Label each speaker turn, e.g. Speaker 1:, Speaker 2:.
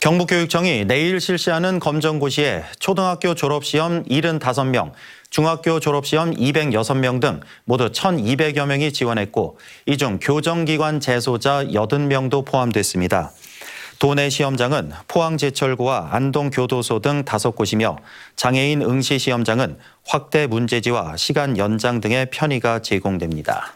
Speaker 1: 경북교육청이 내일 실시하는 검정고시에 초등학교 졸업시험 75명, 중학교 졸업시험 206명 등 모두 1,200여 명이 지원했고 이 중 교정기관 재소자 80명도 포함됐습니다. 도내 시험장은 포항제철고와 안동교도소 등 다섯 곳이며 장애인 응시시험장은 확대 문제지와 시간 연장 등의 편의가 제공됩니다.